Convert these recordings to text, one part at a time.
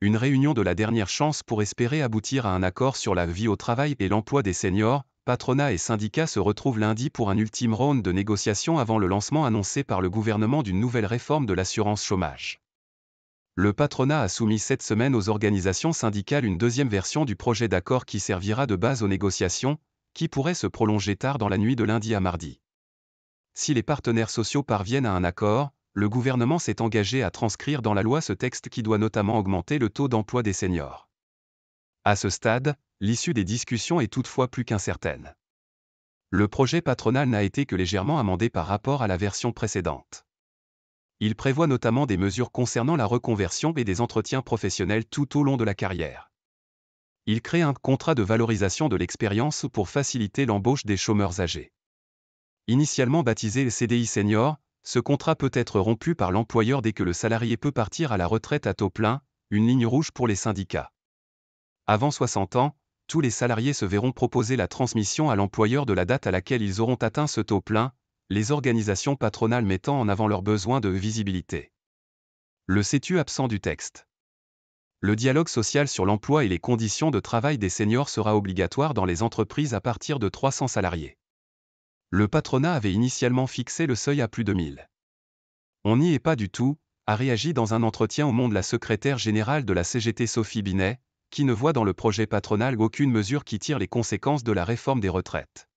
une réunion de la dernière chance pour espérer aboutir à un accord sur la vie au travail et l'emploi des seniors, patronat et syndicats se retrouvent lundi pour un ultime round de négociations avant le lancement annoncé par le gouvernement d'une nouvelle réforme de l'assurance chômage. Le patronat a soumis cette semaine aux organisations syndicales une deuxième version du projet d'accord qui servira de base aux négociations, qui pourrait se prolonger tard dans la nuit de lundi à mardi. Si les partenaires sociaux parviennent à un accord, le gouvernement s'est engagé à transcrire dans la loi ce texte qui doit notamment augmenter le taux d'emploi des seniors. À ce stade, l'issue des discussions est toutefois plus qu'incertaine. Le projet patronal n'a été que légèrement amendé par rapport à la version précédente. Il prévoit notamment des mesures concernant la reconversion et des entretiens professionnels tout au long de la carrière. Il crée un contrat de valorisation de l'expérience pour faciliter l'embauche des chômeurs âgés. Initialement baptisé CDI senior, ce contrat peut être rompu par l'employeur dès que le salarié peut partir à la retraite à taux plein, une ligne rouge pour les syndicats. Avant 60 ans, tous les salariés se verront proposer la transmission à l'employeur de la date à laquelle ils auront atteint ce taux plein, les organisations patronales mettant en avant leurs besoins de visibilité. Le CETU absent du texte. Le dialogue social sur l'emploi et les conditions de travail des seniors sera obligatoire dans les entreprises à partir de 300 salariés. Le patronat avait initialement fixé le seuil à plus de 1000. On n'y est pas du tout, a réagi dans un entretien au Monde la secrétaire générale de la CGT Sophie Binet, qui ne voit dans le projet patronal aucune mesure qui tire les conséquences de la réforme des retraites.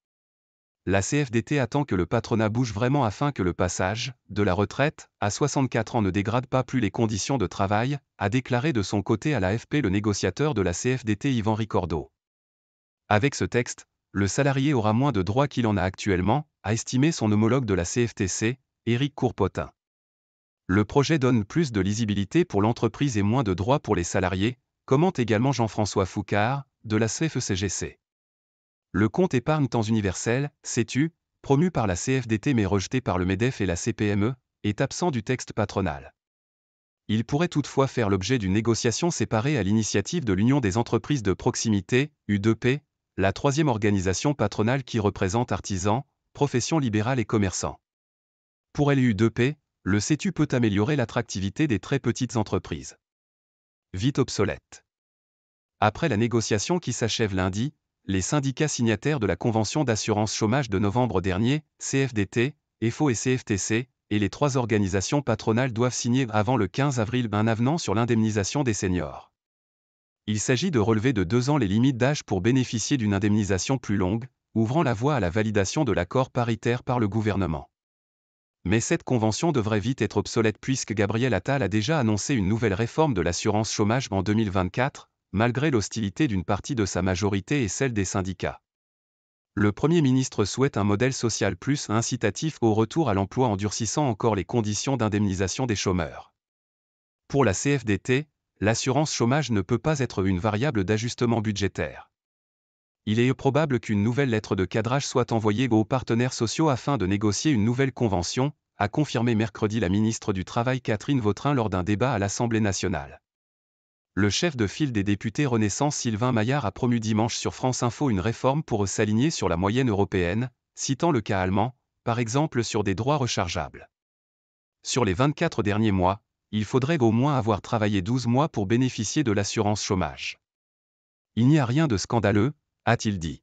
La CFDT attend que le patronat bouge vraiment afin que le passage, de la retraite, à 64 ans ne dégrade pas plus les conditions de travail, a déclaré de son côté à l'AFP le négociateur de la CFDT Yvan Ricordo. Avec ce texte, le salarié aura moins de droits qu'il en a actuellement, a estimé son homologue de la CFTC, Éric Courpotin. Le projet donne plus de lisibilité pour l'entreprise et moins de droits pour les salariés, commente également Jean-François Foucard, de la CFECGC. E le compte épargne temps universel, CETU, promu par la CFDT mais rejeté par le MEDEF et la CPME, est absent du texte patronal. Il pourrait toutefois faire l'objet d'une négociation séparée à l'initiative de l'Union des entreprises de proximité, U2P, la troisième organisation patronale qui représente artisans, professions libérales et commerçants. Pour LU2P, le CETU peut améliorer l'attractivité des très petites entreprises. Vite obsolète. Après la négociation qui s'achève lundi, les syndicats signataires de la Convention d'assurance chômage de novembre dernier, CFDT, EFO et CFTC, et les trois organisations patronales doivent signer avant le 15 avril un avenant sur l'indemnisation des seniors il s'agit de relever de deux ans les limites d'âge pour bénéficier d'une indemnisation plus longue, ouvrant la voie à la validation de l'accord paritaire par le gouvernement. Mais cette convention devrait vite être obsolète puisque Gabriel Attal a déjà annoncé une nouvelle réforme de l'assurance chômage en 2024, malgré l'hostilité d'une partie de sa majorité et celle des syndicats. Le Premier ministre souhaite un modèle social plus incitatif au retour à l'emploi en durcissant encore les conditions d'indemnisation des chômeurs. Pour la CFDT, l'assurance chômage ne peut pas être une variable d'ajustement budgétaire. Il est probable qu'une nouvelle lettre de cadrage soit envoyée aux partenaires sociaux afin de négocier une nouvelle convention, a confirmé mercredi la ministre du Travail Catherine Vautrin lors d'un débat à l'Assemblée nationale. Le chef de file des députés Renaissance Sylvain Maillard a promu dimanche sur France Info une réforme pour s'aligner sur la moyenne européenne, citant le cas allemand, par exemple sur des droits rechargeables. Sur les 24 derniers mois, il faudrait au moins avoir travaillé 12 mois pour bénéficier de l'assurance chômage. Il n'y a rien de scandaleux, a-t-il dit.